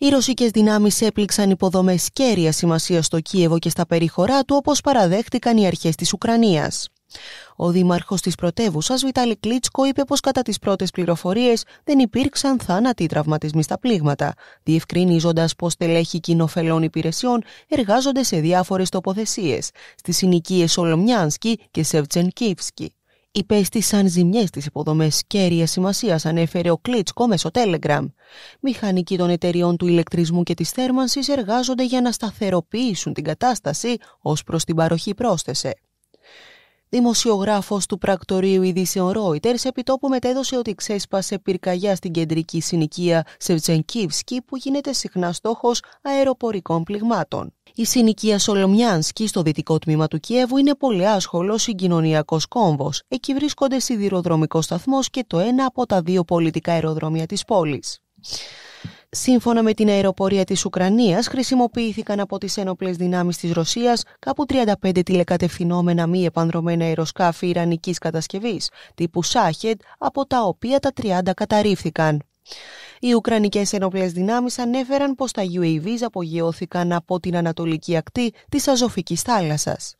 Οι ρωσικές δυνάμεις έπληξαν υποδομές κέρια σημασίας στο Κίεβο και στα περιχωρά του, όπως παραδέχτηκαν οι αρχές της Ουκρανίας. Ο δήμαρχος της πρωτεύουσας, Βιτάλη Κλίτσκο, είπε πως κατά τις πρώτες πληροφορίες δεν υπήρξαν θάνατοι τραυματισμοί στα πλήγματα, διευκρινίζοντας πως τελέχοι κοινοφελών υπηρεσιών εργάζονται σε διάφορες τοποθεσίες, στις συνοικίες Ολομιάνσκι και Σεβτσενκίφσκι. Υπέστησαν ζημιές στις υποδομές κέρια σημασίας, ανέφερε ο Κλίτσκο μέσω Telegram. Μηχανικοί των εταιριών του ηλεκτρισμού και της θέρμανσης εργάζονται για να σταθεροποιήσουν την κατάσταση ως προς την παροχή, πρόσθεσε. Δημοσιογράφος του πρακτορείου ειδήσεων Reuters, επιτόπου μετέδωσε ότι ξέσπασε πυρκαγιά στην κεντρική συνοικία Σεβτσενκίβσκι, που γίνεται συχνά στόχος αεροπορικών πληγμάτων. Η συνοικία Σολομιάνσκι στο δυτικό τμήμα του Κιέβου είναι πολύ άσχολο συγκοινωνιακός κόμβος. Εκεί βρίσκονται σιδηροδρομικός σταθμός και το ένα από τα δύο πολιτικά αεροδρόμια της πόλης. Σύμφωνα με την αεροπορία της Ουκρανίας, χρησιμοποιήθηκαν από τις ένοπλες δυνάμεις της Ρωσίας κάπου 35 τηλεκατευθυνόμενα μη επανδρομένα αεροσκάφη ιρανικής κατασκευής, τύπου Σάχετ, από τα οποία τα 30 καταρρίφθηκαν. Οι Ουκρανικές ενόπλες δυνάμεις ανέφεραν πως τα UAVs απογειώθηκαν από την ανατολική ακτή της Αζωφικής θάλασσας.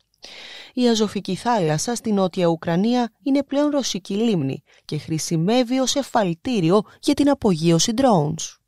Η Αζωφική θάλασσα στην νότια Ουκρανία είναι πλέον ρωσική λίμνη και χρησιμεύει ως εφαλτήριο για την απογείωση drones.